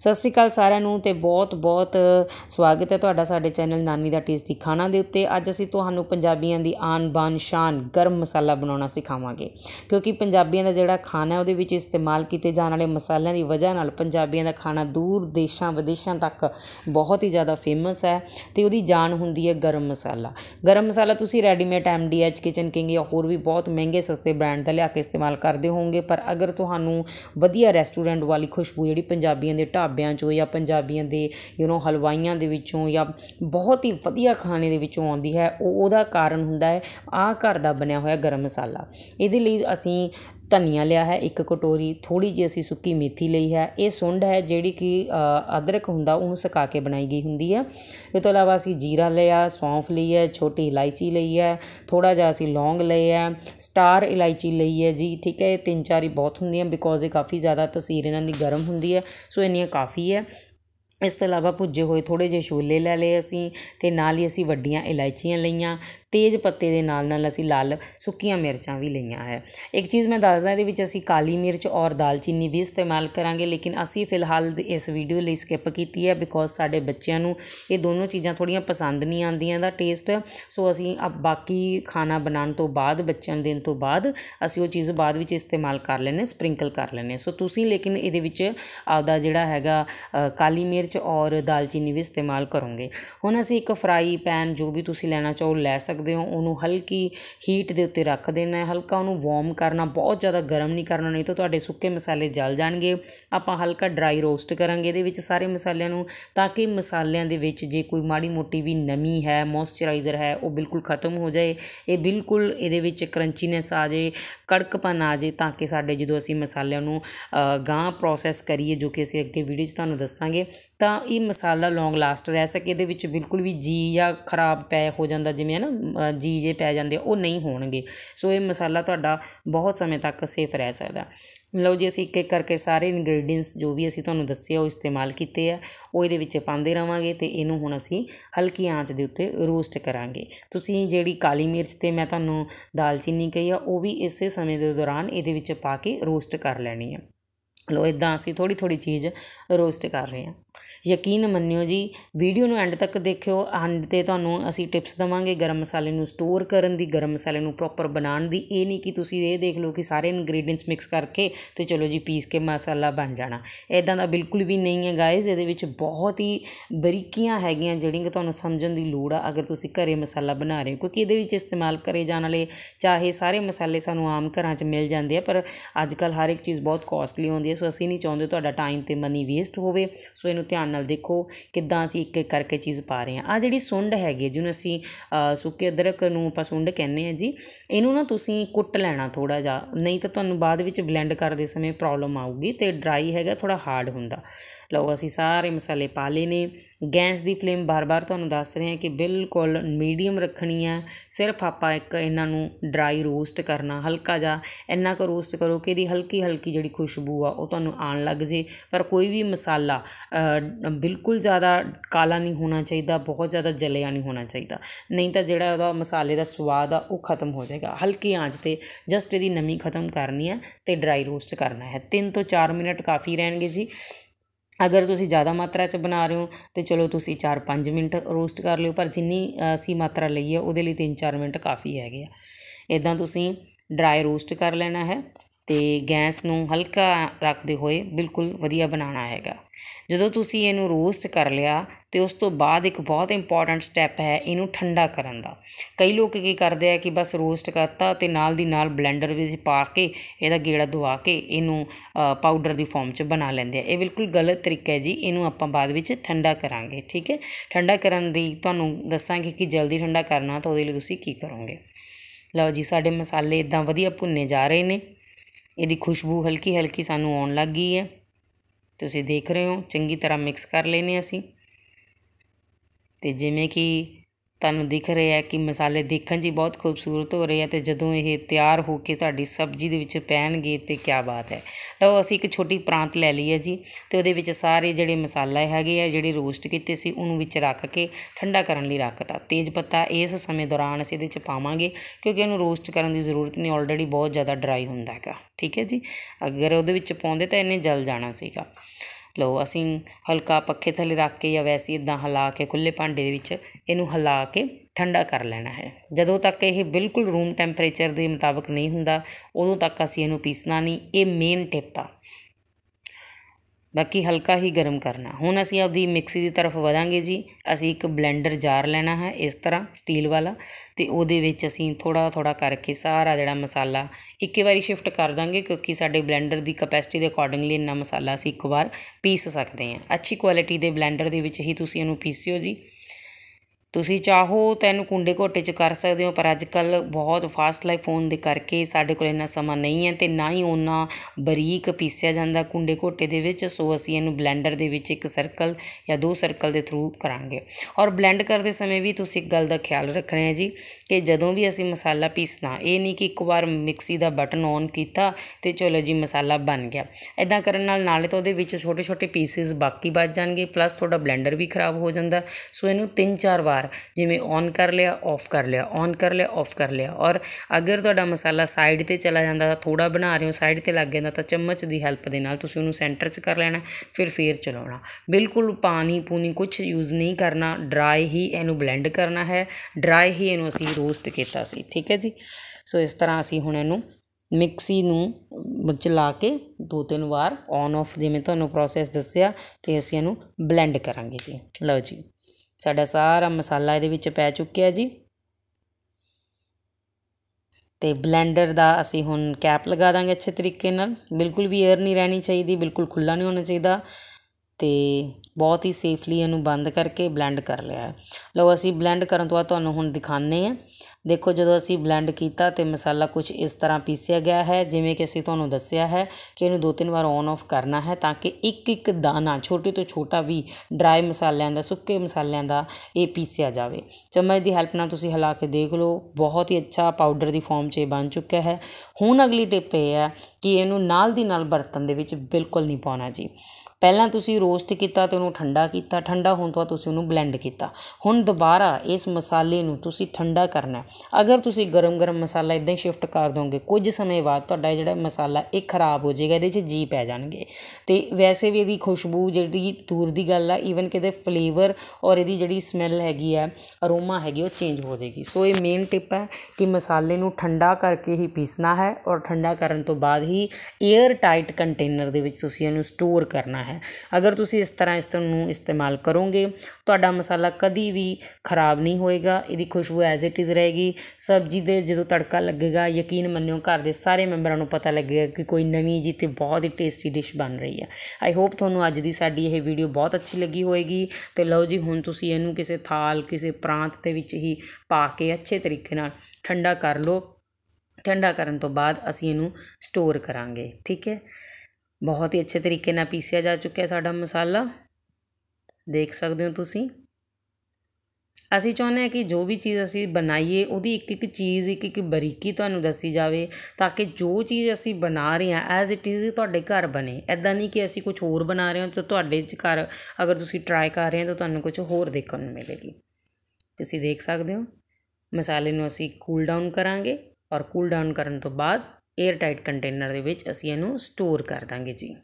ਸਤਿ ਸ਼੍ਰੀ ਅਕਾਲ ਸਾਰਿਆਂ ਨੂੰ ਤੇ ਬਹੁਤ ਬਹੁਤ ਸਵਾਗਤ ਹੈ ਤੁਹਾਡਾ ਸਾਡੇ ਚੈਨਲ ਨਾਨੀ ਦਾ ਟੇਸਟੀ ਖਾਣਾ ਦੇ ਉੱਤੇ ਅੱਜ ਅਸੀਂ ਤੁਹਾਨੂੰ ਪੰਜਾਬੀਆਂ ਦੀ ਆਨ ਬਾਨ ਸ਼ਾਨ ਗਰਮ ਮਸਾਲਾ ਬਣਾਉਣਾ ਸਿਖਾਵਾਂਗੇ ਕਿਉਂਕਿ ਪੰਜਾਬੀਆਂ ਦਾ ਜਿਹੜਾ ਖਾਣਾ ਹੈ ਉਹਦੇ ਵਿੱਚ ਇਸਤੇਮਾਲ ਕੀਤੇ ਜਾਣ ਵਾਲੇ ਮਸਾਲਿਆਂ ਦੀ ਵਜ੍ਹਾ ਨਾਲ ਪੰਜਾਬੀਆਂ ਦਾ ਖਾਣਾ ਦੂਰ ਦੇਸ਼ਾਂ ਵਿਦੇਸ਼ਾਂ ਤੱਕ ਬਹੁਤ ਹੀ ਜ਼ਿਆਦਾ ਫੇਮਸ ਹੈ ਤੇ ਉਹਦੀ ਜਾਨ ਹੁੰਦੀ ਹੈ ਗਰਮ ਮਸਾਲਾ ਗਰਮ ਮਸਾਲਾ ਤੁਸੀਂ ਰੈਡੀਮੇਡ ਐਮਡੀਐਚ ਕਿਚਨ ਕਿੰਗ ਜਾਂ ਹੋਰ ਵੀ ਬਹੁਤ ਮਹਿੰਗੇ ਸਸਤੇ ਬ੍ਰਾਂਡ ਦਾ ਲਿਆ ਕੇ ਇਸਤੇਮਾਲ ਕਰਦੇ ਹੋਵੋਗੇ ਪਰ ਅਗਰ ਤੁਹਾਨੂੰ ਵਧੀਆ ਰੈਸਟੋਰੈਂਟ ਵਾਲੀ ਖੁਸ਼ਬੂ ਜਿਹੜੀ ਪੰਜਾਬੀਆਂ ਦੇ ਢਾਬੇ ਢਾਬਿਆਂ 'ਚੋਂ ਜਾਂ ਪੰਜਾਬੀਆਂ ਦੇ ਯੂ نو ਹਲਵਾਈਆਂ ਦੇ ਵਿੱਚੋਂ ਜਾਂ ਬਹੁਤ ਹੀ ਵਧੀਆ ਖਾਣੇ ਦੇ ਵਿੱਚੋਂ ਆਉਂਦੀ ਹੈ ਉਹ ਉਹਦਾ ਕਾਰਨ ਹੁੰਦਾ ਹੈ ਆ ਘਰ ਦਾ ਬਣਿਆ ਹੋਇਆ ਗਰਮ ਮਸਾਲਾ ਇਹਦੇ ਲਈ ਅਸੀਂ ਧਨੀਆ ਲਿਆ ਹੈ ਇੱਕ ਕਟੋਰੀ ਥੋੜੀ ਜਿਹੀ ਅਸੀਂ ਸੁੱਕੀ ਮੇਥੀ ਲਈ ਹੈ ਇਹ ਸੁੰਡ ਹੈ ਜਿਹੜੀ ਕਿ ਅਦਰਕ ਹੁੰਦਾ ਉਹਨੂੰ ਸੁਕਾ ਕੇ ਬਣਾਈ ਗਈ ਹੁੰਦੀ ਹੈ ਇਹ ਤੋਂ ਇਲਾਵਾ ਅਸੀਂ ਜੀਰਾ ਲਿਆ ਸੌਂਫ ਲਈ ਹੈ ਛੋਟੀ ਇਲਾਇਚੀ ਲਈ ਹੈ ਥੋੜਾ ਜਿਹਾ ਅਸੀਂ ਲੌਂਗ ਲਈ ਹੈ ਸਟਾਰ ਇਲਾਇਚੀ ਲਈ ਹੈ ਜੀ ਠੀਕ ਹੈ ਤਿੰਨ ਚਾਰ ਹੀ ਬਹੁਤ ਹੁੰਦੀਆਂ ਬਿਕੋਜ਼ ਇਹ ਕਾਫੀ ਜ਼ਿਆਦਾ ਤਸੀਰ ਇਹਨਾਂ ਦੀ ਗਰਮ ਹੁੰਦੀ ਹੈ ਸੋ ਇੰਨੀਆਂ ਕਾਫੀ ਹੈ ਇਸ ਤੋਂ ਇਲਾਵਾ ਭੁੱਜੇ ਹੋਏ ਥੋੜੇ ਜਿਹੇ ਛੋਲੇ ਲੈ ਲਏ ਅਸੀਂ ਤੇ ਨਾਲ ਹੀ ਅਸੀਂ ਵੱਡੀਆਂ ਇਲਾਇਚੀਆਂ ਲਈਆਂ ਤੇਜ਼ ਪੱਤੇ ਦੇ ਨਾਲ ਨਾਲ ਅਸੀਂ ਲਾਲ ਸੁੱਕੀਆਂ ਮਿਰਚਾਂ ਵੀ ਲਈਆਂ ਹੈ ਇੱਕ ਚੀਜ਼ ਮੈਂ ਦੱਸਦਾ ਇਹਦੇ ਵਿੱਚ ਅਸੀਂ ਕਾਲੀ ਮਿਰਚ ਔਰ ਦਾਲਚੀਨੀ ਵੀ ਇਸਤੇਮਾਲ ਕਰਾਂਗੇ ਲੇਕਿਨ ਅਸੀਂ ਫਿਲਹਾਲ ਇਸ ਵੀਡੀਓ ਲਈ ਸਕਿਪ ਕੀਤੀ ਹੈ ਬਿਕੋਜ਼ ਸਾਡੇ ਬੱਚਿਆਂ ਨੂੰ ਇਹ ਦੋਨੋਂ ਚੀਜ਼ਾਂ ਥੋੜੀਆਂ ਪਸੰਦ ਨਹੀਂ ਆਉਂਦੀਆਂ ਦਾ ਟੇਸਟ ਸੋ ਅਸੀਂ ਬਾਕੀ ਖਾਣਾ ਬਣਾਉਣ ਤੋਂ ਬਾਅਦ ਬੱਚਿਆਂ ਦੇਣ ਤੋਂ ਬਾਅਦ ਅਸੀਂ ਉਹ ਚੀਜ਼ ਬਾਅਦ ਵਿੱਚ ਇਸਤੇਮਾਲ ਕਰ ਲੈਨੇ ਸਪ੍ਰਿੰਕਲ ਕਰ ਲੈਨੇ ਸੋ ਤੁਸੀਂ ਲੇਕਿਨ ਇਹਦੇ ਵਿੱਚ ਆਪਦਾ ਜਿਹੜਾ ਹੈਗਾ ਕਾਲੀ ਮਿਰਚ ਔਰ ਦਾਲਚੀਨੀ ਵੀ ਇਸਤੇਮਾਲ ਕਰੋਗੇ ਹੁਣ ਅਸੀਂ ਇੱਕ ਫਰਾਈ ਪੈਨ ਜੋ ਵੀ ਤੁਸੀਂ ਲੈਣਾ ਚਾਹੋ ਲੈ ਸਕਦੇ ਸਕਦੇ ਹੋ ਉਹਨੂੰ ਹਲਕੀ ਹੀਟ ਦੇ ਉੱਤੇ ਰੱਖ ਦੇਣਾ ਹਲਕਾ ਉਹਨੂੰ ਵਾਰਮ ਕਰਨਾ ਬਹੁਤ ਜ਼ਿਆਦਾ ਗਰਮ ਨਹੀਂ ਕਰਨਾ ਨਹੀਂ ਤਾਂ ਤੁਹਾਡੇ ਸੁੱਕੇ ਮਸਾਲੇ ਜਲ ਜਾਣਗੇ ਆਪਾਂ ਹਲਕਾ ਡਰਾਈ ਰੋਸਟ ਕਰਾਂਗੇ ਇਹਦੇ ਵਿੱਚ ਸਾਰੇ ਮਸਾਲਿਆਂ ਨੂੰ ਤਾਂ ਕਿ ਮਸਾਲਿਆਂ ਦੇ ਵਿੱਚ ਜੇ ਕੋਈ ਮਾੜੀ ਮੋਟੀ ਵੀ ਨਮੀ ਹੈ ਮੋਇਸਚਰਾਈਜ਼ਰ ਹੈ ਉਹ ਬਿਲਕੁਲ ਖਤਮ ਹੋ ਜਾਏ ਇਹ ਬਿਲਕੁਲ ਇਹਦੇ ਵਿੱਚ ਕਰੰਚੀਨੈਸ ਆ ਜਾਏ ਕੜਕਪਨ ਆ ਜਾਏ ਤਾਂ ਕਿ ਸਾਡੇ ਜਦੋਂ ਅਸੀਂ ਮਸਾਲਿਆਂ ਨੂੰ ਗਾਂ ਪ੍ਰੋਸੈਸ ਕਰੀਏ ਜੋ ਕਿ ਅਸੀਂ ਅੱਗੇ ਵੀਡੀਓ 'ਚ ਤੁਹਾਨੂੰ ਦੱਸਾਂਗੇ ਤਾਂ ਇਹ ਮਸਾਲਾ ਲੌਂਗ ਲਾਸਟ ਰਹਿ ਸਕੇ ਇਹਦੇ ਵਿੱਚ ਬਿਲਕੁਲ ਵੀ ਜੀ ਜਾਂ ਖਰਾਬ ਪੈ ਹੋ ਜਾਂਦਾ ਜਿਵੇਂ ਹੈ ਨਾ ਜੀ ਜੇ ਪੈ ਜਾਂਦੇ ਉਹ ਨਹੀਂ ਹੋਣਗੇ ਸੋ ਇਹ ਮਸਾਲਾ ਤੁਹਾਡਾ ਬਹੁਤ ਸਮੇਂ ਤੱਕ ਸੇਫ ਰਹਿ ਸਕਦਾ ਲਓ ਜੀ ਅਸੀਂ ਇੱਕ ਇੱਕ ਕਰਕੇ ਸਾਰੇ ਇਨਗਰੀਡੀਐਂਟਸ ਜੋ ਵੀ ਅਸੀਂ ਤੁਹਾਨੂੰ ਦੱਸੇ ਆ ਉਹ ਇਸਤੇਮਾਲ ਕੀਤੇ ਆ ਉਹ ਇਹਦੇ ਵਿੱਚ ਪਾਉਂਦੇ ਰਵਾਂਗੇ ਤੇ ਇਹਨੂੰ ਹੁਣ ਅਸੀਂ ਹਲਕੀ ਆਂਚ ਦੇ ਉੱਤੇ ਰੋਸਟ ਕਰਾਂਗੇ ਤੁਸੀਂ ਜਿਹੜੀ ਕਾਲੀ ਮਿਰਚ ਤੇ ਮੈਂ ਤੁਹਾਨੂੰ ਦਾਲਚੀਨੀ ਕਹੀ ਆ ਉਹ ਵੀ ਇਸੇ ਸਮੇਂ ਦੇ ਦੌਰਾਨ ਇਹਦੇ ਵਿੱਚ ਪਾ ਕੇ ਰੋਸਟ ਕਰ ਲੈਣੀ ਆ ਲੋ ਇਦਾਂ ਅਸੀਂ ਥੋੜੀ ਥੋੜੀ ਚੀਜ਼ ਰੋਸਟ ਕਰ ਰਹੇ ਹਾਂ ਯਕੀਨ ਮੰਨਿਓ ਜੀ ਵੀਡੀਓ ਨੂੰ ਐਂਡ ਤੱਕ ਦੇਖਿਓ ਐਂਡ ਤੇ ਤੁਹਾਨੂੰ ਅਸੀਂ ਟਿਪਸ ਦਵਾਂਗੇ ਗਰਮ ਮਸਾਲੇ ਨੂੰ ਸਟੋਰ ਕਰਨ ਦੀ ਗਰਮ ਮਸਾਲੇ ਨੂੰ ਪ੍ਰੋਪਰ ਬਣਾਉਣ ਦੀ ਇਹ ਨਹੀਂ ਕਿ ਤੁਸੀਂ ਇਹ ਦੇਖ ਲਓ ਕਿ ਸਾਰੇ ਇਨਗਰੀਡੀਐਂਟਸ ਮਿਕਸ ਕਰਕੇ ਤੇ ਚਲੋ ਜੀ ਪੀਸ ਕੇ ਮਸਾਲਾ ਬਣ ਜਾਣਾ ਇਦਾਂ ਦਾ ਬਿਲਕੁਲ ਵੀ ਨਹੀਂ ਹੈ ਗਾਇਜ਼ ਇਹਦੇ ਵਿੱਚ ਬਹੁਤ ਹੀ ਬਰੀਕੀਆਂ ਹੈਗੀਆਂ ਜਿਹੜੀਆਂ ਕਿ ਤੁਹਾਨੂੰ ਸਮਝਣ ਦੀ ਲੋੜ ਆ ਅਗਰ ਤੁਸੀਂ ਘਰੇ ਮਸਾਲਾ ਬਣਾ ਰਹੇ ਹੋ ਕਿਉਂਕਿ ਇਹਦੇ ਵਿੱਚ ਇਸਤੇਮਾਲ ਕਰੇ ਜਾਣ ਵਾਲੇ ਚਾਹੇ ਸਾਰੇ ਮਸਾਲੇ ਸਾਨੂੰ ਆਮ ਘਰਾਂ 'ਚ ਮਿਲ ਜਾਂਦੇ ਆ ਪਰ ਅੱਜ ਕੱਲ ਹਰ ਇੱਕ ਚੀਜ਼ ਬਹੁਤ ਕਾਸਟਲੀ ਹੁੰਦੀ ਹੈ ਸੋ ਅਸੀਂ ਨਹੀਂ ਚਾਹੁੰਦੇ ਤੁਹਾਡਾ ਟਾਈਮ ਤੇ ਮਨੀ ਵੇਸਟ ਹੋਵੇ ਸੋ ਇਹਨੂੰ ਧਿਆਨ ਨਾਲ ਦੇਖੋ ਕਿੱਦਾਂ ਅਸੀਂ ਇੱਕ ਇੱਕ ਕਰਕੇ ਚੀਜ਼ ਪਾ ਰਹੇ ਹਾਂ ਆ ਜਿਹੜੀ ਸੁੰਡ ਹੈਗੀ ਜਿਹਨੂੰ ਅਸੀਂ ਸੁੱਕੇ ਅਦਰਕ ਨੂੰ ਆਪਾਂ ਸੁੰਡ ਕਹਿੰਦੇ ਹਾਂ ਜੀ ਇਹਨੂੰ ਨਾ ਤੁਸੀਂ ਕੁੱਟ ਲੈਣਾ ਥੋੜਾ ਜਿਹਾ ਨਹੀਂ ਤਾਂ ਤੁਹਾਨੂੰ ਬਾਅਦ ਵਿੱਚ ਬਲੈਂਡ ਕਰਦੇ ਸਮੇਂ ਪ੍ਰੋਬਲਮ ਆਊਗੀ ਤੇ ਡਰਾਈ ਹੈਗਾ ਥੋੜਾ ਹਾਰਡ ਹੁੰਦਾ ਲਓ ਅਸੀਂ ਸਾਰੇ ਮਸਾਲੇ ਪਾ ਲਏ ਨੇ ਗੈਸ ਦੀ ਫਲੇਮ ਬਾਰ-ਬਾਰ ਤੁਹਾਨੂੰ ਦੱਸ ਰਹੇ ਹਾਂ ਕਿ ਬਿਲਕੁਲ ਮੀਡੀਅਮ ਰੱਖਣੀ ਹੈ ਸਿਰਫ ਆਪਾਂ ਇੱਕ ਇਹਨਾਂ ਨੂੰ ਡਰਾਈ ਰੋਸਟ ਕਰਨਾ ਹਲਕਾ ਜਿਹਾ ਇੰਨਾ ਕੁ ਰੋਸਟ ਕਰੋ ਕਿ ਇਹਦੀ ਹਲਕੀ ਹਲਕੀ ਜਿਹੜੀ ਖੁਸ਼ਬੂ ਆ ਉਹ ਤੁਹਾਨੂੰ ਆਣ ਲੱਗ ਜੇ ਪਰ ਕੋਈ ਵੀ ਮਸਾਲਾ ਬਿਲਕੁਲ ਜ਼ਿਆਦਾ ਕਾਲਾ ਨਹੀਂ ਹੋਣਾ ਚਾਹੀਦਾ ਬਹੁਤ ਜ਼ਿਆਦਾ ਜਲਿਆ ਨਹੀਂ ਹੋਣਾ ਚਾਹੀਦਾ ਨਹੀਂ ਤਾਂ ਜਿਹੜਾ ਉਹਦਾ ਮਸਾਲੇ ਦਾ ਸਵਾਦ ਆ ਉਹ ਖਤਮ ਹੋ ਜਾਏਗਾ ਹਲਕੀ ਆਂਚ ਤੇ ਜਸਟ ਇਹਦੀ ਨਮੀ ਖਤਮ ਕਰਨੀ ਹੈ ਤੇ ਡਰਾਈ ਰੋਸਟ ਕਰਨਾ ਹੈ 3 ਤੋਂ 4 ਮਿੰਟ ਕਾਫੀ ਰਹਿਣਗੇ ਜੀ ਅਗਰ ਤੁਸੀਂ ਜ਼ਿਆਦਾ ਮਾਤਰਾ 'ਚ ਬਣਾ ਰਹੇ ਹੋ ਤੇ ਚਲੋ ਤੁਸੀਂ 4-5 ਮਿੰਟ ਰੋਸਟ ਕਰ ਲਿਓ ਪਰ ਜਿੰਨੀ ਸੀ ਮਾਤਰਾ ਲਈ ਹੈ ਉਹਦੇ ਲਈ 3-4 ਮਿੰਟ ਕਾਫੀ ਹੈਗੇ ਆ ਇਦਾਂ ਤੁਸੀਂ ਡਰਾਈ ਰੋਸਟ ਕਰ ਲੈਣਾ ਹੈ ਤੇ ਗੈਸ ਨੂੰ ਹਲਕਾ ਰੱਖਦੇ ਹੋਏ ਬਿਲਕੁਲ ਵਧੀਆ ਬਣਾਉਣਾ ਹੈਗਾ ਜਦੋਂ ਤੁਸੀਂ ਇਹਨੂੰ ਰੋਸਟ ਕਰ ਲਿਆ ਤੇ ਉਸ ਤੋਂ ਬਾਅਦ ਇੱਕ ਬਹੁਤ ਇੰਪੋਰਟੈਂਟ ਸਟੈਪ ਹੈ ਇਹਨੂੰ ਠੰਡਾ ਕਰਨ ਦਾ ਕਈ ਲੋਕ ਕੀ ਕਰਦੇ ਆ ਕਿ ਬਸ ਰੋਸਟ ਕਰਤਾ ਤੇ ਨਾਲ ਦੀ ਨਾਲ ਬਲੈਂਡਰ ਵਿੱਚ ਪਾ ਕੇ ਇਹਦਾ ਗੇੜਾ ਦਵਾ ਕੇ ਇਹਨੂੰ ਪਾਊਡਰ ਦੀ ਫਾਰਮ 'ਚ ਬਣਾ ਲੈਂਦੇ ਆ ਇਹ ਬਿਲਕੁਲ ਗਲਤ ਤਰੀਕਾ ਹੈ ਜੀ ਇਹਨੂੰ ਆਪਾਂ ਬਾਅਦ ਵਿੱਚ ਠੰਡਾ ਕਰਾਂਗੇ ਠੀਕ ਹੈ ਠੰਡਾ ਕਰਨ ਦੀ ਤੁਹਾਨੂੰ ਦੱਸਾਂਗੇ ਕਿ ਜਲਦੀ ਠੰਡਾ ਕਰਨਾ ਤਾਂ ਉਹਦੇ ਲਈ ਤੁਸੀਂ ਕੀ ਕਰੋਗੇ ਲਓ ਜੀ ਸਾਡੇ ਮਸਾਲੇ ਇਦਾਂ ਵਧੀਆ ਭੁੰਨੇ ਜਾ ਰਹੇ ਨੇ ਇਹਦੀ ਖੁਸ਼ਬੂ ਹਲਕੀ ਹਲਕੀ ਸਾਨੂੰ ਆਉਣ ਲੱਗ ਗਈ ਹੈ ਤੁਸੀਂ ਦੇਖ ਰਹੇ ਹੋ ਚੰਗੀ ਤਰ੍ਹਾਂ ਮਿਕਸ ਕਰ ਲੈਨੇ ਅਸੀਂ ਤੇ ਜਿਵੇਂ ਕਿ ਤੁਹਾਨੂੰ ਦਿਖ ਰਿਹਾ ਹੈ ਕਿ ਮਸਾਲੇ ਦੇਖਣ 'ਚ ਬਹੁਤ ਖੂਬਸੂਰਤ ਹੋ ਰਹੇ ਆ ਤੇ ਜਦੋਂ ਇਹ ਤਿਆਰ ਹੋ ਕੇ ਤੁਹਾਡੀ ਸਬਜ਼ੀ ਦੇ ਵਿੱਚ ਪੈਣਗੇ ਤੇ ਕੀ ਬਾਤ ਹੈ ਲਓ ਅਸੀਂ ਇੱਕ ਛੋਟੀ ਪ੍ਰਾਂਤ ਲੈ ਲਈ ਹੈ ਜੀ ਤੇ ਉਹਦੇ ਵਿੱਚ ਸਾਰੇ ਜਿਹੜੇ ਮਸਾਲੇ ਹੈਗੇ ਆ ਜਿਹੜੇ ਰੋਸਟ ਕੀਤੇ ਸੀ ਉਹਨੂੰ ਵਿੱਚ ਰੱਖ ਕੇ ਠੰਡਾ ਕਰਨ ਲਈ ਰੱਖਤਾ ਤੇਜ ਪੱਤਾ ਇਸ ਸਮੇਂ ਦੌਰਾਨ ਅਸੀਂ ਇਹਦੇ 'ਚ ਪਾਵਾਂਗੇ ਕਿਉਂਕਿ ਇਹਨੂੰ ਰੋਸਟ ਕਰਨ ਦੀ ਜ਼ਰੂਰਤ ਨਹੀਂ ਆਲਰੇਡੀ ਬਹੁਤ ਜ਼ਿਆਦਾ ਡਰਾਈ ਹੁੰਦਾ ਹੈਗਾ ਠੀਕ ਹੈ ਜੀ ਅਗਰ ਉਹਦੇ ਵਿੱਚ ਪਾਉਂਦੇ ਤਾਂ ਇਹਨੇ ਜਲ ਜਾਣਾ ਸੀਗਾ ਲਓ ਅਸੀਂ ਹਲਕਾ ਪੱਖੇ ਥੱਲੇ ਰੱਖ ਕੇ ਜਾਂ ਵੈਸੇ ਇਦਾਂ ਹਲਾ ਕੇ ਖੁੱਲੇ ਭਾਂਡੇ ਦੇ ਵਿੱਚ ਇਹਨੂੰ ਹਲਾ ਕੇ ਠੰਡਾ ਕਰ ਲੈਣਾ ਹੈ ਜਦੋਂ ਤੱਕ ਇਹ ਬਿਲਕੁਲ ਰੂਮ ਟੈਂਪਰੇਚਰ ਦੇ ਮੁਤਾਬਕ ਨਹੀਂ ਹੁੰਦਾ ਉਦੋਂ ਤੱਕ ਅਸੀਂ ਇਹਨੂੰ ਪੀਸਣਾ ਨਹੀਂ ਇਹ ਮੇਨ ਟਿਪ ਆ ਬਾਕੀ ਹਲਕਾ ਹੀ ਗਰਮ ਕਰਨਾ ਹੁਣ ਅਸੀਂ ਆਪਦੀ ਮਿਕਸੀ ਦੀ ਤਰਫ ਵਧਾਂਗੇ ਜੀ ਅਸੀਂ ਇੱਕ ਬਲੈਂਡਰ ਜਾਰ ਲੈਣਾ ਹੈ ਇਸ ਤਰ੍ਹਾਂ ਸਟੀਲ ਵਾਲਾ ਤੇ ਉਹਦੇ ਵਿੱਚ ਅਸੀਂ ਥੋੜਾ ਥੋੜਾ ਕਰਕੇ ਸਾਰਾ ਜਿਹੜਾ ਮਸਾਲਾ ਇੱਕੇ ਵਾਰੀ ਸ਼ਿਫਟ ਕਰ ਦਾਂਗੇ ਕਿਉਂਕਿ ਸਾਡੇ ਬਲੈਂਡਰ ਦੀ ਕਪੈਸਿਟੀ ਦੇ ਅਕੋਰਡਿੰਗਲੀ ਇੰਨਾ ਮਸਾਲਾ ਅਸੀਂ ਇੱਕ ਵਾਰ ਪੀਸ ਸਕਦੇ ਹਾਂ ਅੱਛੀ ਕੁਆਲਿਟੀ ਦੇ ਬਲੈਂਡਰ ਦੇ ਵਿੱਚ ਹੀ ਤੁਸੀਂ ਇਹਨੂੰ ਪੀਸਿਓ ਜੀ ਤੁਸੀਂ ਚਾਹੋ ਤਾਂ ਇਹਨੂੰ ਕੁੰਡੇ ਘੋਟੇ 'ਚ ਕਰ ਸਕਦੇ ਹੋ ਪਰ ਅੱਜ ਕੱਲ ਬਹੁਤ ਫਾਸਟ ਲਾਈਫ ਫੋਨ ਦੇ ਕਰਕੇ ਸਾਡੇ ਕੋਲ ਇੰਨਾ ਸਮਾਂ ਨਹੀਂ ਹੈ ਤੇ ਨਾ ਹੀ ਉਹਨਾਂ ਬਰੀਕ ਪੀਸਿਆ ਜਾਂਦਾ ਕੁੰਡੇ ਘੋਟੇ ਦੇ ਵਿੱਚ ਸੋ ਅਸੀਂ ਇਹਨੂੰ ਬਲੈਂਡਰ ਦੇ ਵਿੱਚ ਇੱਕ ਸਰਕਲ ਜਾਂ ਦੋ ਸਰਕਲ ਦੇ ਥਰੂ ਕਰਾਂਗੇ ਔਰ ਬਲੈਂਡ ਕਰਦੇ ਸਮੇਂ ਵੀ ਤੁਸੀਂ ਇੱਕ ਗੱਲ ਦਾ ਖਿਆਲ ਰੱਖਣਾ ਹੈ ਜੀ ਕਿ ਜਦੋਂ ਵੀ ਅਸੀਂ ਮਸਾਲਾ ਪੀਸਣਾ ਇਹ ਨਹੀਂ ਕਿ ਇੱਕ ਵਾਰ ਮਿਕਸੀ ਦਾ ਬਟਨ ਔਨ ਕੀਤਾ ਤੇ ਚਲੋ ਜੀ ਮਸਾਲਾ ਬਣ ਗਿਆ ਇਦਾਂ ਕਰਨ ਨਾਲ ਨਾਲੇ ਤਾਂ ਉਹਦੇ ਵਿੱਚ ਛੋਟੇ ਛੋਟੇ ਪੀਸਿਸ ਬਾਕੀ ਬਚ ਜਾਣਗੇ ਪਲੱਸ ਤੁਹਾਡਾ ਬਲੈਂਡਰ ਵੀ ਖਰਾਬ ਹੋ ਜਾਂਦਾ ਸੋ ਇਹਨੂੰ 3-4 ਵਾਰ ਵਾਰ ਜਿਵੇਂ ਔਨ ਕਰ ਲਿਆ ਆਫ ਕਰ ਲਿਆ ਔਨ ਕਰ ਲਿਆ ਆਫ ਕਰ ਲਿਆ ਔਰ ਅਗਰ ਤੁਹਾਡਾ ਮਸਾਲਾ ਸਾਈਡ ਤੇ ਚਲਾ ਜਾਂਦਾ ਤਾਂ ਥੋੜਾ ਬਣਾ ਰਹੇ ਹੋ ਸਾਈਡ ਤੇ ਲੱਗ ਜਾਂਦਾ ਤਾਂ ਚਮਚ ਦੀ ਹੈਲਪ ਦੇ ਨਾਲ ਤੁਸੀਂ ਉਹਨੂੰ ਸੈਂਟਰ 'ਚ ਕਰ ਲੈਣਾ ਫਿਰ ਫੇਰ ਚਲਾਉਣਾ ਬਿਲਕੁਲ ਪਾਣੀ ਪੂਣੀ ਕੁਝ ਯੂਜ਼ ਨਹੀਂ ਕਰਨਾ ਡਰਾਈ ਹੀ ਇਹਨੂੰ ਬਲੈਂਡ ਕਰਨਾ ਹੈ ਡਰਾਈ ਹੀ ਇਹਨੂੰ ਅਸੀਂ ਰੋਸਟ ਕੀਤਾ ਸੀ ਠੀਕ ਹੈ ਜੀ ਸੋ ਇਸ ਤਰ੍ਹਾਂ ਅਸੀਂ ਹੁਣ ਇਹਨੂੰ ਮਿਕਸੀ ਨੂੰ ਲਾ ਕੇ ਦੋ ਤਿੰਨ ਵਾਰ ਔਨ ਆਫ ਜਿਵੇਂ ਤੁਹਾਨੂੰ ਪ੍ਰੋਸੈਸ ਦੱਸਿਆ ਤੇ ਅਸੀਂ ਇਹਨੂੰ ਬਲੈਂਡ ਕਰਾਂਗੇ ਜੀ ਲਓ ਜੀ ਸਾਡਾ ਸਾਰਾ ਮਸਾਲਾ ਇਹਦੇ ਵਿੱਚ ਪੈ ਚੁੱਕਿਆ ਜੀ ਤੇ ਬਲੈਂਡਰ ਦਾ ਅਸੀਂ ਹੁਣ ਕੈਪ ਲਗਾ ਦਾਂਗੇ ਅੱਛੇ ਤਰੀਕੇ ਨਾਲ ਬਿਲਕੁਲ ਵੀ 에ਅਰ ਨਹੀਂ ਰਹਿਣੀ ਚਾਹੀਦੀ ਬਿਲਕੁਲ ਖੁੱਲਾ ਨਹੀਂ ਹੋਣਾ ਚਾਹੀਦਾ ਤੇ ਬਹੁਤ ਹੀ ਸੇਫਲੀ ਇਹਨੂੰ ਬੰਦ ਕਰਕੇ ਬਲੈਂਡ ਕਰ ਲਿਆ ਲਓ ਅਸੀਂ ਬਲੈਂਡ ਕਰਨ ਤੋਂ ਬਾਅਦ ਤੁਹਾਨੂੰ ਹੁਣ ਦਿਖਾਣੇ ਆ ਦੇਖੋ ਜਦੋਂ ਅਸੀਂ ਬਲੈਂਡ ਕੀਤਾ ਤੇ ਮਸਾਲਾ ਕੁਝ ਇਸ ਤਰ੍ਹਾਂ ਪੀਸਿਆ ਗਿਆ ਹੈ ਜਿਵੇਂ ਕਿ ਅਸੀਂ ਤੁਹਾਨੂੰ ਦੱਸਿਆ ਹੈ ਕਿ ਇਹਨੂੰ ਦੋ ਤਿੰਨ ਵਾਰ ਔਨ ਆਫ ਕਰਨਾ ਹੈ ਤਾਂ ਕਿ ਇੱਕ ਇੱਕ ਦਾਣਾ ਛੋਟੇ ਤੋਂ ਛੋਟਾ ਵੀ ਡਰਾਈ ਮਸਾਲਿਆਂ ਦਾ ਸੁੱਕੇ ਮਸਾਲਿਆਂ ਦਾ ਇਹ ਪੀਸਿਆ ਜਾਵੇ ਚਮਚ ਦੀ ਹੈਲਪ ਨਾਲ ਤੁਸੀਂ ਹਿਲਾ ਕੇ ਦੇਖ ਲਓ ਬਹੁਤ ਹੀ ਅੱਛਾ ਪਾਊਡਰ ਦੀ ਫਾਰਮ 'ਚ ਇਹ ਬਣ ਚੁੱਕਿਆ ਹੈ ਹੁਣ ਅਗਲੀ ਟਿਪ ਇਹ ਹੈ ਕਿ ਇਹਨੂੰ ਨਾਲ ਦੀ ਨਾਲ ਬਰਤਨ ਦੇ ਵਿੱਚ ਬਿਲਕੁਲ ਨਹੀਂ ਪਾਉਣਾ ਜੀ ਪਹਿਲਾਂ ਤੁਸੀਂ ਰੋਸਟ ਕੀਤਾ ਤੇ ਉਹਨੂੰ ਠੰਡਾ ਕੀਤਾ ਠੰਡਾ ਹੋਣ ਤੋਂ ਬਾਅਦ ਤੁਸੀਂ ਉਹਨੂੰ ਬਲੈਂਡ ਕੀਤਾ ਹੁਣ ਦੁਬਾਰਾ ਇਸ ਮਸਾਲੇ ਨੂੰ ਤੁਸੀਂ ਠੰਡਾ ਕਰਨਾ ਹੈ ਅਗਰ ਤੁਸੀਂ ਗਰਮ-ਗਰਮ ਮਸਾਲਾ ਇਦਾਂ ਹੀ ਸ਼ਿਫਟ ਕਰ ਦੋਗੇ ਕੁਝ ਸਮੇਂ ਬਾਅਦ ਤੁਹਾਡਾ ਜਿਹੜਾ ਮਸਾਲਾ ਇਹ ਖਰਾਬ ਹੋ ਜਾਏਗਾ ਇਹਦੇ 'ਚ ਜੀ ਪੈ ਜਾਣਗੇ ਤੇ ਵੈਸੇ ਵੀ ਇਹਦੀ ਖੁਸ਼ਬੂ ਜਿਹੜੀ ਦੂਰ ਦੀ ਗੱਲ ਆ ਈਵਨ ਕਿ ਇਹਦੇ ਫਲੇਵਰ ਔਰ ਇਹਦੀ ਜਿਹੜੀ ਸਮੈਲ ਹੈਗੀ ਆ ਅਰੋਮਾ ਹੈਗੀ ਉਹ ਚੇਂਜ ਹੋ ਜਾਏਗੀ ਸੋ ਇਹ ਮੇਨ ਟਿਪ ਹੈ ਕਿ ਮਸਾਲੇ ਨੂੰ ਠੰਡਾ ਕਰਕੇ ਹੀ ਪੀਸਣਾ ਹੈ ਔਰ ਠੰਡਾ ਕਰਨ ਤੋਂ ਬਾਅਦ ਹੀ 에ਅਰ ਟਾਈਟ ਕੰਟੇਨਰ ਦੇ ਵਿੱਚ ਤੁਸੀਂ ਇਹਨੂੰ ਸਟੋਰ ਕਰਨਾ ਹੈ ਅਗਰ ਤੁਸੀਂ ਇਸ ਤਰ੍ਹਾਂ ਇਸ ਨੂੰ ਇਸਤੇਮਾਲ ਕਰੋਗੇ ਤੁਹਾਡਾ ਮਸਾਲਾ ਕਦੀ ਵੀ ਖਰਾਬ ਨਹੀਂ ਹੋਏਗਾ ਇਹਦੀ ਖੁਸ਼ਬੂ ਐਜ਼ ਇਟ ਇਜ਼ ਰਹੇਗੀ ਜਾਏਗੀ ਸਬਜ਼ੀ ਦੇ ਜਦੋਂ ਤੜਕਾ ਲੱਗੇਗਾ ਯਕੀਨ ਮੰਨਿਓ ਘਰ ਦੇ ਸਾਰੇ ਮੈਂਬਰਾਂ ਨੂੰ ਪਤਾ ਲੱਗੇਗਾ ਕਿ ਕੋਈ ਨਵੀਂ ਜੀ ਤੇ ਬਹੁਤ ਹੀ ਟੇਸਟੀ ਡਿਸ਼ ਬਣ ਰਹੀ ਹੈ ਆਈ ਹੋਪ ਤੁਹਾਨੂੰ ਅੱਜ ਦੀ ਸਾਡੀ ਇਹ ਵੀਡੀਓ ਬਹੁਤ ਅੱਛੀ ਲੱਗੀ ਹੋਵੇਗੀ ਤੇ ਲਓ ਜੀ ਹੁਣ ਤੁਸੀਂ ਇਹਨੂੰ ਕਿਸੇ ਥਾਲ ਕਿਸੇ ਪ੍ਰਾਂਤ ਦੇ ਵਿੱਚ ਹੀ ਪਾ ਕੇ ਅੱਛੇ ਤਰੀਕੇ ਨਾਲ ਠੰਡਾ ਕਰ ਲਓ ਠੰਡਾ ਕਰਨ ਤੋਂ ਬਾਅਦ ਅਸੀਂ ਇਹਨੂੰ ਸਟੋਰ ਕਰਾਂਗੇ ਠੀਕ ਹੈ ਬਹੁਤ ਹੀ ਅੱਛੇ ਤਰੀਕੇ ਨਾਲ ਪੀਸਿਆ ਜਾ ਚੁੱਕਿਆ ਸਾਡਾ ਮਸਾਲਾ ਦੇਖ ਸਕਦੇ ਹੋ ਤੁਸੀਂ ਅਸੀਂ ਚਾਹੁੰਦੇ ਹਾਂ ਕਿ ਜੋ ਵੀ ਚੀਜ਼ ਅਸੀਂ ਬਣਾਈਏ ਉਹਦੀ ਇੱਕ ਇੱਕ ਚੀਜ਼ ਇੱਕ ਇੱਕ ਬਰੀਕੀ ਤੁਹਾਨੂੰ ਦੱਸੀ ਜਾਵੇ ਤਾਂ ਕਿ ਜੋ ਚੀਜ਼ ਅਸੀਂ ਬਣਾ ਰਹੇ ਹਾਂ ਐਜ਼ ਇਟ ਇਜ਼ ਤੁਹਾਡੇ ਘਰ ਬਣੇ ਐਦਾਂ ਨਹੀਂ ਕਿ ਅਸੀਂ ਕੁਝ ਹੋਰ ਬਣਾ ਰਹੇ ਹਾਂ ਤੇ ਤੁਹਾਡੇ ਘਰ ਅਗਰ ਤੁਸੀਂ ਟਰਾਈ ਕਰ ਰਹੇ ਹੋ ਤਾਂ ਤੁਹਾਨੂੰ ਕੁਝ ਹੋਰ ਦੇਖਣ ਨੂੰ ਮਿਲੇਗੀ ਤੁਸੀਂ ਦੇਖ ਸਕਦੇ ਹੋ ਮਸਾਲੇ ਨੂੰ ਅਸੀਂ ਕੂਲ ਡਾਊਨ ਕਰਾਂਗੇ ਔਰ ਕੂਲ ਡਾਊਨ ਕਰਨ ਤੋਂ ਬਾਅਦ 에ਅਰ ਟਾਈਟ ਕੰਟੇਨਰ ਦੇ ਵਿੱਚ ਅਸੀਂ ਇਹਨੂੰ ਸਟੋਰ ਕਰ ਦਾਂਗੇ ਜੀ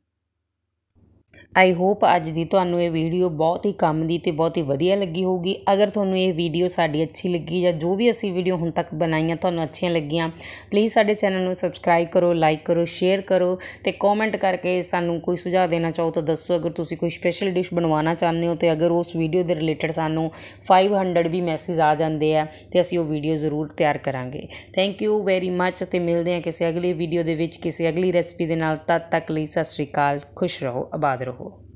ਆਈ ਹੋਪ ਅੱਜ ਦੀ ਤੁਹਾਨੂੰ ਇਹ ਵੀਡੀਓ ਬਹੁਤ ਹੀ ਕੰਮ ਦੀ ਤੇ ਬਹੁਤ ਹੀ ਵਧੀਆ ਲੱਗੀ ਹੋਊਗੀ ਅਗਰ ਤੁਹਾਨੂੰ ਇਹ ਵੀਡੀਓ ਸਾਡੀ ਅੱਛੀ ਲੱਗੀ ਜਾਂ ਜੋ ਵੀ ਅਸੀਂ ਵੀਡੀਓ ਹੁਣ ਤੱਕ ਬਣਾਈਆਂ ਤੁਹਾਨੂੰ ਅੱਛੀਆਂ ਲੱਗੀਆਂ ਪਲੀਜ਼ ਸਾਡੇ ਚੈਨਲ ਨੂੰ ਸਬਸਕ੍ਰਾਈਬ ਕਰੋ ਲਾਈਕ ਕਰੋ ਸ਼ੇਅਰ ਕਰੋ ਤੇ ਕਮੈਂਟ ਕਰਕੇ ਸਾਨੂੰ ਕੋਈ ਸੁਝਾਅ ਦੇਣਾ ਚਾਹੋ ਤਾਂ ਦੱਸੋ ਅਗਰ ਤੁਸੀਂ ਕੋਈ ਸਪੈਸ਼ਲ ਡਿਸ਼ ਬਣਵਾਉਣਾ ਚਾਹੁੰਦੇ ਹੋ ਤੇ ਅਗਰ ਉਸ ਵੀਡੀਓ ਦੇ ਰਿਲੇਟਡ ਸਾਨੂੰ 500 ਵੀ ਮੈਸੇਜ ਆ ਜਾਂਦੇ ਆ ਤੇ ਅਸੀਂ ਉਹ ਵੀਡੀਓ ਜ਼ਰੂਰ ਤਿਆਰ ਕਰਾਂਗੇ ਥੈਂਕ ਯੂ ਵੈਰੀ ਮੱਚ ਤੇ ਮਿਲਦੇ ਹਾਂ ਕਿਸੇ ਅਗਲੀ ਵੀਡੀਓ ਦੇ ਵਿੱਚ ਕਿਸੇ ਅਗਲੀ ਰੈਸਪੀ ਦੇ ਨਾਲ ਤਦ ਤੱਕ ਲਈ ਸਤਿ ਸ਼੍ਰੀ ਅਕਾਲ ਖੁਸ਼ ਰਹੋ ਆਬਾਦ ਰਹੋ রাখো